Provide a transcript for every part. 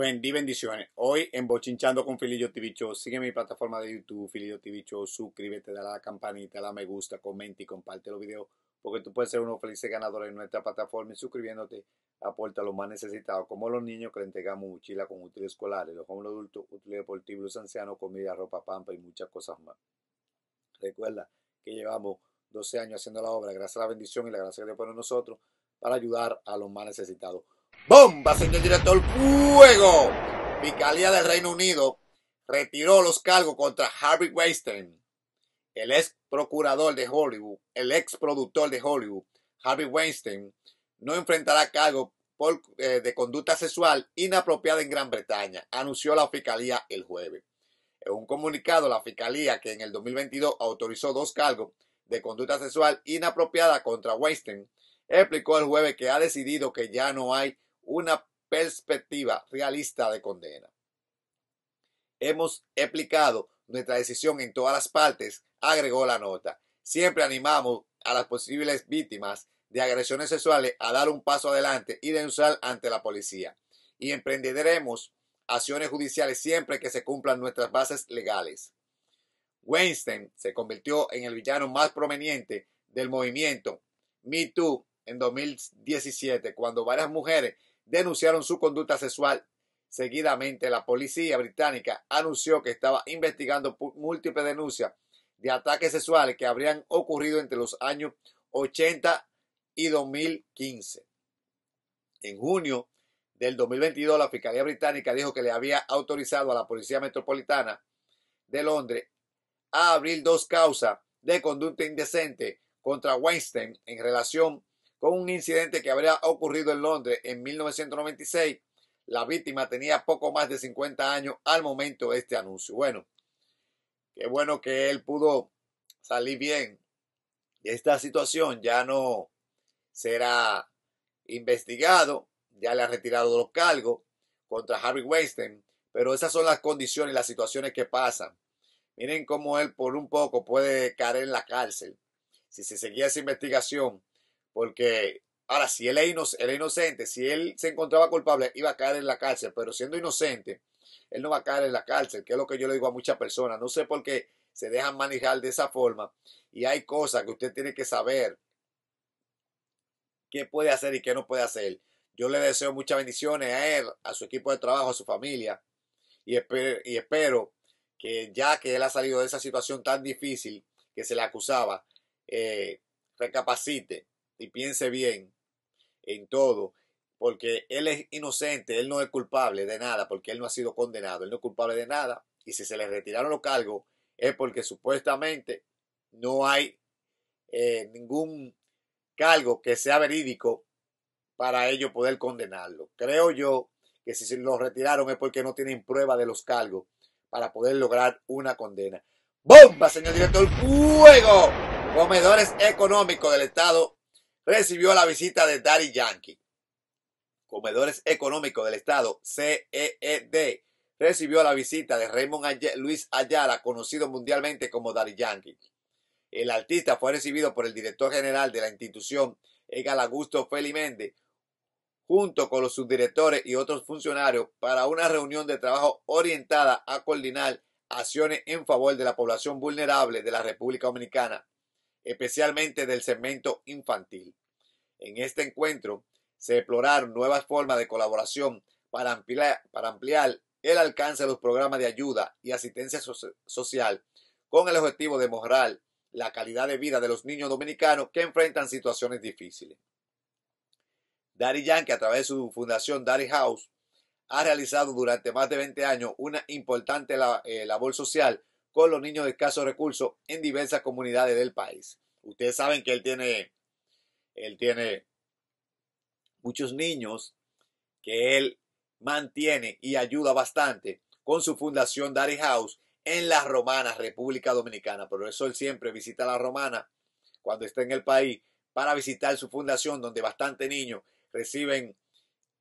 di bendiciones. Hoy en Bochinchando con Filillo TV sigue mi plataforma de YouTube, Filillo TV suscríbete, dale a la campanita, dale me gusta, comenta y comparte los videos, porque tú puedes ser uno feliz ganador en nuestra plataforma y suscribiéndote aporta a los más necesitados, como los niños que le entregamos mochila con útiles escolares, los jóvenes adultos, útiles deportivos, los ancianos, comida, ropa, pampa y muchas cosas más. Recuerda que llevamos 12 años haciendo la obra, gracias a la bendición y la gracia que Dios por nosotros, para ayudar a los más necesitados. Bomba, señor director, fuego. Fiscalía del Reino Unido retiró los cargos contra Harvey Weinstein, el ex procurador de Hollywood, el ex productor de Hollywood, Harvey Weinstein, no enfrentará cargos por, eh, de conducta sexual inapropiada en Gran Bretaña, anunció la fiscalía el jueves. En un comunicado, la fiscalía, que en el 2022 autorizó dos cargos de conducta sexual inapropiada contra Weinstein, explicó el jueves que ha decidido que ya no hay una perspectiva realista de condena. Hemos explicado nuestra decisión en todas las partes, agregó la nota. Siempre animamos a las posibles víctimas de agresiones sexuales a dar un paso adelante y denunciar ante la policía. Y emprenderemos acciones judiciales siempre que se cumplan nuestras bases legales. Weinstein se convirtió en el villano más prominente del movimiento Me Too en 2017, cuando varias mujeres denunciaron su conducta sexual. Seguidamente, la policía británica anunció que estaba investigando múltiples denuncias de ataques sexuales que habrían ocurrido entre los años 80 y 2015. En junio del 2022, la Fiscalía Británica dijo que le había autorizado a la Policía Metropolitana de Londres a abrir dos causas de conducta indecente contra Weinstein en relación con un incidente que habría ocurrido en Londres en 1996. La víctima tenía poco más de 50 años al momento de este anuncio. Bueno, qué bueno que él pudo salir bien de esta situación. Ya no será investigado, ya le ha retirado los cargos contra Harry Weinstein, pero esas son las condiciones, las situaciones que pasan. Miren cómo él por un poco puede caer en la cárcel. Si se seguía esa investigación, porque ahora, si él, es inocente, si él se encontraba culpable, iba a caer en la cárcel, pero siendo inocente, él no va a caer en la cárcel, que es lo que yo le digo a muchas personas. No sé por qué se dejan manejar de esa forma. Y hay cosas que usted tiene que saber qué puede hacer y qué no puede hacer. Yo le deseo muchas bendiciones a él, a su equipo de trabajo, a su familia. Y espero, y espero que ya que él ha salido de esa situación tan difícil que se le acusaba, eh, recapacite y piense bien en todo, porque él es inocente, él no es culpable de nada, porque él no ha sido condenado, él no es culpable de nada, y si se le retiraron los cargos es porque supuestamente no hay eh, ningún cargo que sea verídico para ellos poder condenarlo. Creo yo que si se lo retiraron es porque no tienen prueba de los cargos para poder lograr una condena. ¡Bomba, señor director! ¡Fuego! Comedores económicos del Estado recibió la visita de Daddy Yankee. Comedores Económicos del Estado, (CED) e recibió la visita de Raymond Luis Ayala, conocido mundialmente como Daddy Yankee. El artista fue recibido por el director general de la institución, Egal Augusto Méndez, junto con los subdirectores y otros funcionarios para una reunión de trabajo orientada a coordinar acciones en favor de la población vulnerable de la República Dominicana especialmente del segmento infantil. En este encuentro se exploraron nuevas formas de colaboración para ampliar, el alcance de los programas de ayuda y asistencia social con el objetivo de mejorar la calidad de vida de los niños dominicanos que enfrentan situaciones difíciles. Daddy Yankee, a través de su fundación Dary House, ha realizado durante más de 20 años una importante eh, labor social con los niños de escasos recursos en diversas comunidades del país. Ustedes saben que él tiene, él tiene muchos niños que él mantiene y ayuda bastante con su fundación Daddy House en La Romanas, República Dominicana. Por eso él siempre visita La Romana cuando está en el país para visitar su fundación donde bastante niños reciben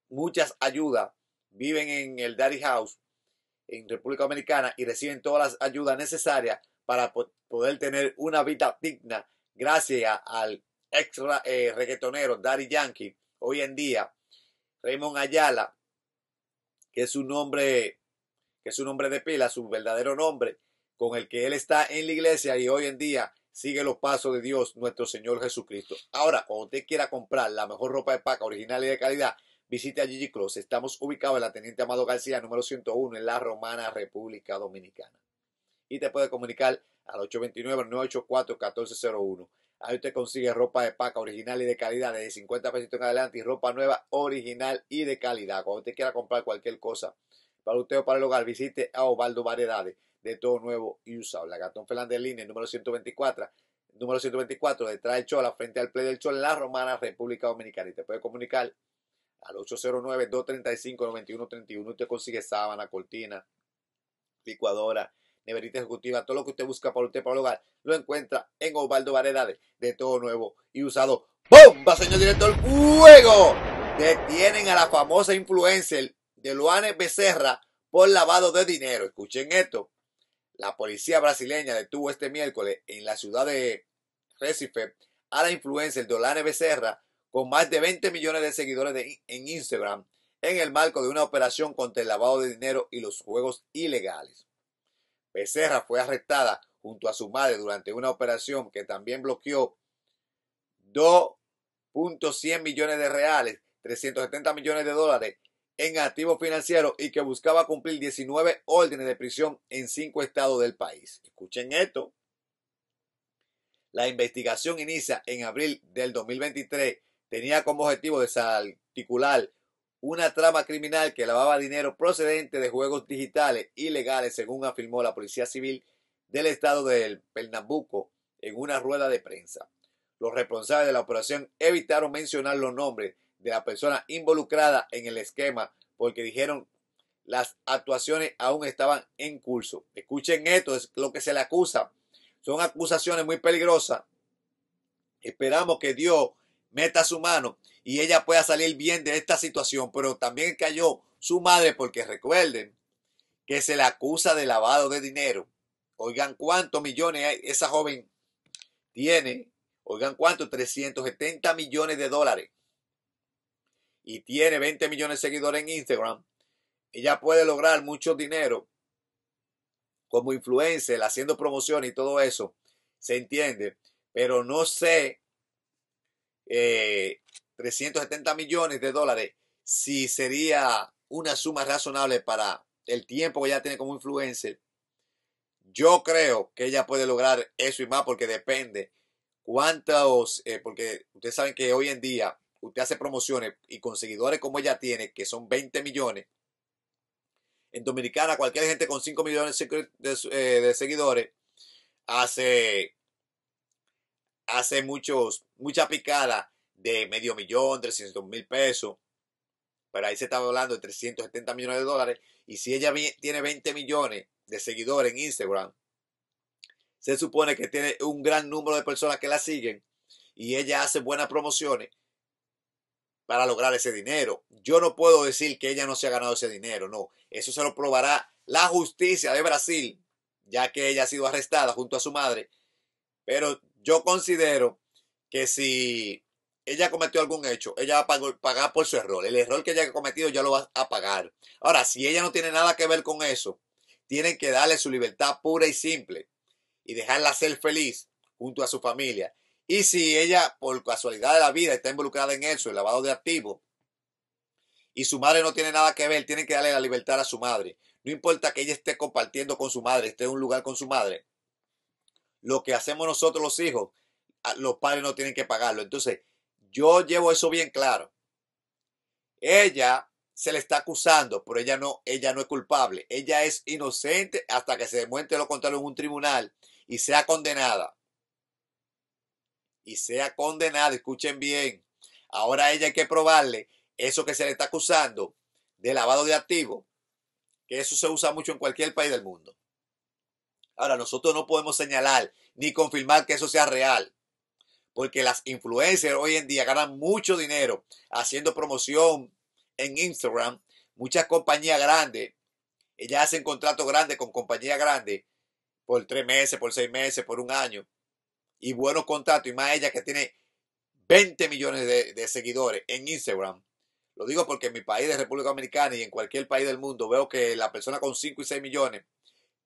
muchas ayudas, viven en el Daddy House en República Dominicana y reciben todas las ayudas necesarias para poder tener una vida digna gracias al ex eh, reggaetonero Daddy Yankee. Hoy en día, Raymond Ayala, que es un nombre, que es un nombre de pila, su verdadero nombre, con el que él está en la iglesia y hoy en día sigue los pasos de Dios, nuestro Señor Jesucristo. Ahora, cuando usted quiera comprar la mejor ropa de paca original y de calidad, visite a Gigi Cross. Estamos ubicados en la Teniente Amado García, número 101, en la Romana República Dominicana. Y te puede comunicar al 829-984-1401. Ahí usted consigue ropa de paca original y de calidad, de 50 pesitos en adelante, y ropa nueva original y de calidad. Cuando usted quiera comprar cualquier cosa para usted o para el hogar, visite a Ovaldo Variedades, de todo nuevo y usado. La Gatón Fernández Línea, número 124 número 124 detrás del Chola, frente al Play del Chola, en la Romana, República Dominicana. Y te puede comunicar al 809-235-9131. Usted consigue sábana, cortina, licuadora, neverita ejecutiva, todo lo que usted busca para usted, para el hogar, lo encuentra en Osvaldo Varedades de todo nuevo y usado. ¡Bomba, señor director! ¡Fuego! Detienen a la famosa influencer de Luane Becerra por lavado de dinero. Escuchen esto. La policía brasileña detuvo este miércoles en la ciudad de Recife a la influencer Luane Becerra con más de 20 millones de seguidores en Instagram en el marco de una operación contra el lavado de dinero y los juegos ilegales. Becerra fue arrestada junto a su madre durante una operación que también bloqueó 2.100 millones de reales, 370 millones de dólares en activos financieros y que buscaba cumplir 19 órdenes de prisión en cinco estados del país. Escuchen esto. La investigación inicia en abril del 2023 tenía como objetivo desarticular una trama criminal que lavaba dinero procedente de juegos digitales ilegales, según afirmó la Policía Civil del Estado de Pernambuco en una rueda de prensa. Los responsables de la operación evitaron mencionar los nombres de la persona involucrada en el esquema porque dijeron las actuaciones aún estaban en curso. Escuchen esto, es lo que se le acusa. Son acusaciones muy peligrosas. Esperamos que Dios meta su mano y ella pueda salir bien de esta situación, pero también cayó su madre porque recuerden que se la acusa de lavado de dinero. Oigan cuántos millones esa joven tiene. Oigan cuánto, 370 millones de dólares. Y tiene 20 millones de seguidores en Instagram. Ella puede lograr mucho dinero como influencer, haciendo promociones y todo eso. Se entiende. Pero no sé 370 eh, millones de dólares, si sería una suma razonable para el tiempo que ella tiene como influencer, yo creo que ella puede lograr eso y más porque depende cuántos, eh, porque ustedes saben que hoy en día usted hace promociones y con seguidores como ella tiene, que son 20 millones, en Dominicana cualquier gente con 5 millones eh, de seguidores hace hace muchos, mucha picada de medio millón, 300 mil pesos, pero ahí se estaba hablando de 370 millones de dólares. Y si ella tiene 20 millones de seguidores en Instagram, se supone que tiene un gran número de personas que la siguen y ella hace buenas promociones para lograr ese dinero. Yo no puedo decir que ella no se ha ganado ese dinero, no. Eso se lo probará la justicia de Brasil, ya que ella ha sido arrestada junto a su madre. Pero yo considero que si ella cometió algún hecho, ella va a pagar por su error. El error que ella ha cometido ya lo va a pagar. Ahora, si ella no tiene nada que ver con eso, tienen que darle su libertad pura y simple y dejarla ser feliz junto a su familia. Y si ella, por casualidad de la vida, está involucrada en eso, el lavado de activos, y su madre no tiene nada que ver, tienen que darle la libertad a su madre. No importa que ella esté compartiendo con su madre, esté en un lugar con su madre, lo que hacemos nosotros los hijos, ah, los padres no tienen que pagarlo. Entonces, yo llevo eso bien claro. Ella se le está acusando, pero ella no, ella no es culpable. Ella es inocente hasta que se demuestre lo contrario en un tribunal y sea condenada. Y sea condenada, escuchen bien. Ahora ella hay que probarle eso que se le está acusando de lavado de activos, que eso se usa mucho en cualquier país del mundo. Ahora, nosotros no podemos señalar ni confirmar que eso sea real, porque las influencers hoy en día ganan mucho dinero haciendo promoción en Instagram. Muchas compañías grandes, ellas hacen contratos grandes con compañías grandes por tres meses, por seis meses, por un año, y buenos contratos, y más ella que tiene 20 millones de, de seguidores en Instagram. Lo digo porque en mi país de República Dominicana y en cualquier país del mundo veo que la persona con 5 y 6 millones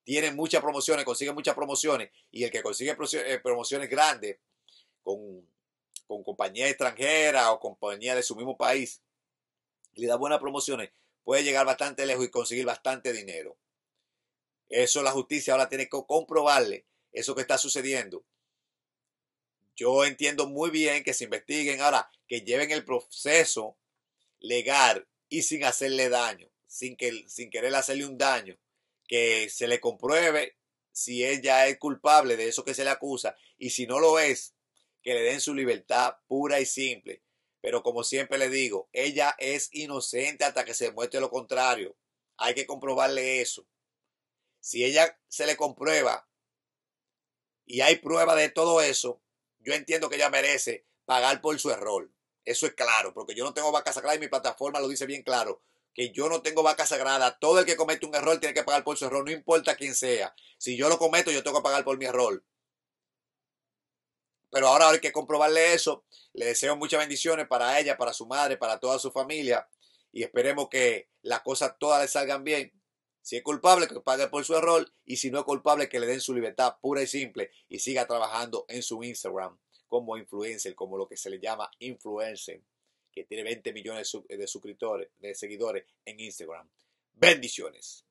tiene muchas promociones, consigue muchas promociones, y el que consigue eh, promociones grandes con, compañías extranjeras o compañías de su mismo país, le da buenas promociones, puede llegar bastante lejos y conseguir bastante dinero. Eso la justicia ahora tiene que comprobarle eso que está sucediendo. Yo entiendo muy bien que se investiguen ahora, que lleven el proceso legal y sin hacerle daño, sin querer hacerle un daño que se le compruebe si ella es culpable de eso que se le acusa y si no lo es, que le den su libertad pura y simple. Pero como siempre le digo, ella es inocente hasta que se muestre lo contrario. Hay que comprobarle eso. Si ella se le comprueba y hay prueba de todo eso, yo entiendo que ella merece pagar por su error. Eso es claro, porque yo no tengo vacas sagrada y mi plataforma lo dice bien claro que yo no tengo vaca sagrada. Todo el que comete un error tiene que pagar por su error, no importa quién sea. Si yo lo cometo, yo tengo que pagar por mi error. Pero ahora hay que comprobarle eso. Le deseo muchas bendiciones para ella, para su madre, para toda su familia. Y esperemos que las cosas todas le salgan bien. Si es culpable, que pague por su error. Y si no es culpable, que le den su libertad pura y simple. Y siga trabajando en su Instagram como influencer, como lo que se le llama influencer que tiene 20 millones de, suscriptores, de seguidores en Instagram. Bendiciones.